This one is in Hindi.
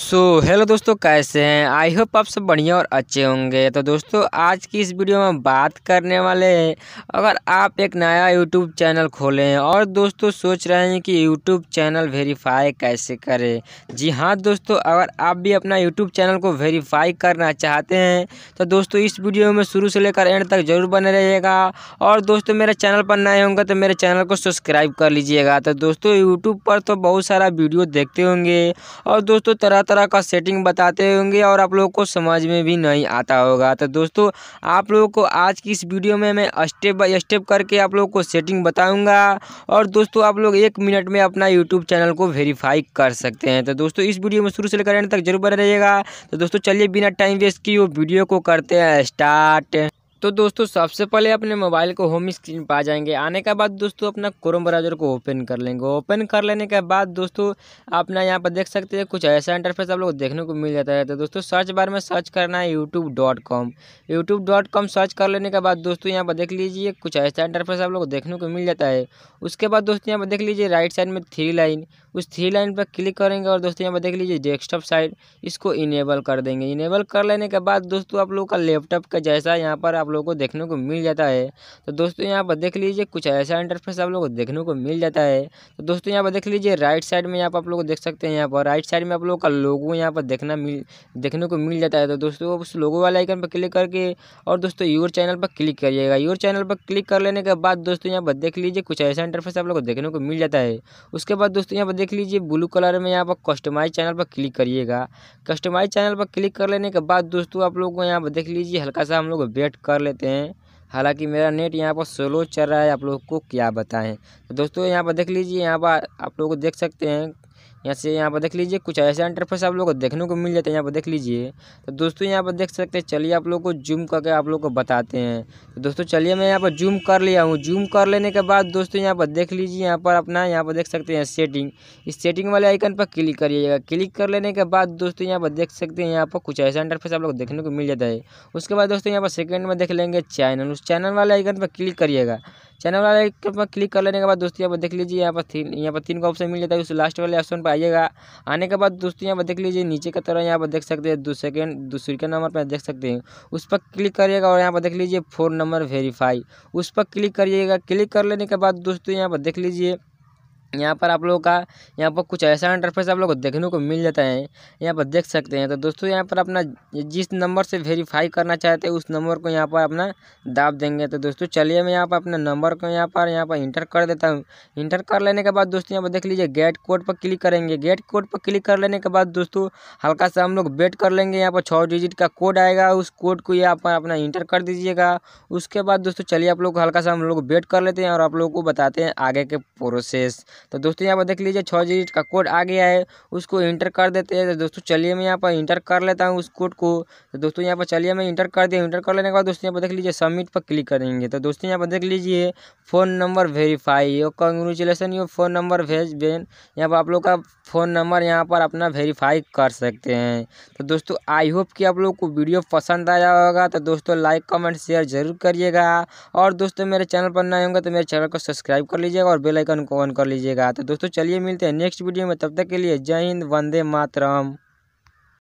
सो so, हेलो दोस्तों कैसे हैं आई होप आप सब बढ़िया और अच्छे होंगे तो दोस्तों आज की इस वीडियो में बात करने वाले हैं अगर आप एक नया यूट्यूब चैनल खोले हैं और दोस्तों सोच रहे हैं कि यूट्यूब चैनल वेरीफाई कैसे करें जी हाँ दोस्तों अगर आप भी अपना यूट्यूब चैनल को वेरीफाई करना चाहते हैं तो दोस्तों इस वीडियो में शुरू से लेकर एंड तक ज़रूर बने रहिएगा और दोस्तों मेरे चैनल पर नए होंगे तो मेरे चैनल को सब्सक्राइब कर लीजिएगा तो दोस्तों यूट्यूब पर तो बहुत सारा वीडियो देखते होंगे और दोस्तों तरह तरह तरह का सेटिंग बताते होंगे और आप लोगों को समझ में भी नहीं आता होगा तो दोस्तों आप लोगों को आज की इस वीडियो में मैं स्टेप बाई स्टेप करके आप लोगों को सेटिंग बताऊंगा और दोस्तों आप लोग एक मिनट में अपना यूट्यूब चैनल को वेरीफाई कर सकते हैं तो दोस्तों इस वीडियो में शुरू से लेकर एंड तक जरूर बने रहिएगा तो दोस्तों चलिए बिना टाइम वेस्ट किए वीडियो को करते हैं स्टार्ट तो दोस्तों सबसे पहले अपने मोबाइल को होम स्क्रीन पर आ जाएंगे आने के बाद दोस्तों अपना क्रोम ब्राउजर को ओपन कर लेंगे ओपन कर लेने के बाद दोस्तों अपना यहाँ पर देख सकते हैं कुछ ऐसा इंटरफेस आप लोग देखने को मिल जाता है तो दोस्तों सर्च बार में सर्च करना है YouTube dot com YouTube dot com search कर लेने के बाद दोस्तों यहाँ पर देख लीजिए कुछ ऐसा इंटरफेस आप लोग देखने को मिल जाता है उसके बाद दोस्तों यहाँ पर देख लीजिए राइट साइड में थ्री लाइन उस थ्री लाइन पर क्लिक करेंगे और दोस्तों यहाँ पर देख लीजिए डेस्कटॉप साइड इसको इनेबल कर देंगे इनेबल कर लेने के बाद दोस्तों आप लोगों का लैपटॉप का जैसा यहाँ पर आप लोग को देखने को मिल जाता है तो दोस्तों यहाँ पर देख लीजिए कुछ ऐसा इंटरफेस आप लोग को देखने को मिल जाता है तो दोस्तों यहाँ पर देख लीजिए राइट साइड में यहाँ पर आप लोग देख सकते हैं यहाँ पर राइट साइड में आप लोगों का लोगो यहाँ पर देखना मिल देखने को मिल जाता है तो दोस्तों उस लोगो वाले आइकन पर क्लिक करके और दोस्तों योर चैनल पर क्लिक करिएगा योर चैनल पर क्लिक कर लेने के बाद दोस्तों यहाँ पर देख लीजिए कुछ ऐसा इंटरफेस आप लोग को देखने को मिल जाता है उसके बाद दोस्तों यहाँ पर देख लीजिए ब्लू कलर में यहाँ पर कस्टमाइज चैनल पर क्लिक करिएगा कस्टमाइज चैनल पर क्लिक कर लेने के बाद दोस्तों आप लोग को यहाँ पर देख लीजिए हल्का सा हम लोग वेट कर लेते हैं हालांकि मेरा नेट यहाँ पर स्लो चल रहा है आप लोगों को क्या बताएं तो दोस्तों यहाँ पर देख लीजिए यहाँ पर आप लोग देख सकते हैं यहाँ से यहाँ पर देख लीजिए कुछ ऐसे इंटरफेस आप लोग को देखने को मिल जाते हैं यहाँ पर देख लीजिए तो दोस्तों यहाँ पर देख सकते हैं चलिए आप लोग को जूम करके आप लोग को बताते हैं तो दोस्तों चलिए मैं यहाँ पर जूम कर लिया हूँ जूम कर लेने के बाद दोस्तों यहाँ पर देख लीजिए यहाँ पर अपना यहाँ पर देख सकते हैं सेटिंग इस सेटिंग वाले आइकन पर क्लिक करिएगा क्लिक कर लेने के बाद दोस्तों यहाँ पर देख सकते हैं यहाँ पर कुछ ऐसा इंटरफेस आप लोग देखने को मिल जाता है उसके बाद दोस्तों यहाँ पर सेकेंड में देख लेंगे चैनल उस चैनल वाले आइकन पर क्लिक करिएगा चैनल वाले पर क्लिक कर लेने के बाद दोस्तों यहाँ पर देख लीजिए यहाँ पर तीन यहाँ पर तीन का ऑप्शन मिल जाता है उस लास्ट वाले ऑप्शन पर आइएगा आने के बाद दोस्तों यहाँ पर देख लीजिए नीचे की तरह यहाँ पर देख सकते हैं दो सेकेंड दूसरे के नंबर पर देख सकते हैं उस पर क्लिक करिएगा और यहाँ पर देख लीजिए फोन नंबर वेरीफाई उस पर क्लिक करिएगा क्लिक कर लेने के बाद दोस्तों यहाँ पर देख लीजिए यहाँ पर आप लोगों का यहाँ पर कुछ ऐसा इंटरफेस आप लोग को देखने को मिल जाता है यहाँ पर देख सकते हैं तो दोस्तों यहाँ पर अपना जिस नंबर से वेरीफाई करना चाहते हैं उस नंबर को यहाँ पर अपना दाब देंगे तो दोस्तों चलिए मैं यहाँ पर अपने नंबर को यहाँ पर यहाँ पर इंटर कर देता हूँ इंटर कर लेने के बाद दोस्तों यहाँ पर देख लीजिए गेट कोड पर क्लिक करेंगे गेट कोड पर क्लिक कर लेने के बाद दोस्तों हल्का सा हम लोग वेट कर लेंगे यहाँ पर छः डिजिट का कोड आएगा उस कोड को यहाँ पर अपना इंटर कर दीजिएगा उसके बाद दोस्तों चलिए आप लोग हल्का सा हम लोग वेट कर लेते हैं और आप लोगों को बताते हैं आगे के प्रोसेस तो दोस्तों यहाँ पर देख लीजिए छः डिजिट का कोड आ गया है उसको इंटर कर देते हैं तो दोस्तों चलिए मैं यहाँ पर इंटर कर लेता हूँ उस कोड को तो दोस्तों यहाँ पर चलिए मैं इंटर कर दिया इंटर कर लेने के बाद दोस्तों यहाँ पर देख लीजिए सबमिट पर क्लिक करेंगे तो दोस्तों यहाँ पर देख लीजिए फ़ोन नंबर वेरीफाई और कंग्रेचुलेसन यू फ़ोन नंबर भेज बेन यहाँ पर आप लोग का फ़ोन नंबर यहाँ पर अपना वेरीफाई कर सकते हैं तो दोस्तों आई होप कि आप लोग को वीडियो पसंद आया होगा तो दोस्तों लाइक कमेंट शेयर जरूर करिएगा और दोस्तों मेरे चैनल पर नए होंगे तो मेरे चैनल को सब्सक्राइब कर लीजिएगा और बेलाइकन को ऑन कर लीजिएगा दीजिएगा तो दोस्तों चलिए मिलते हैं नेक्स्ट वीडियो में तब तक के लिए जय हिंद वंदे मातरम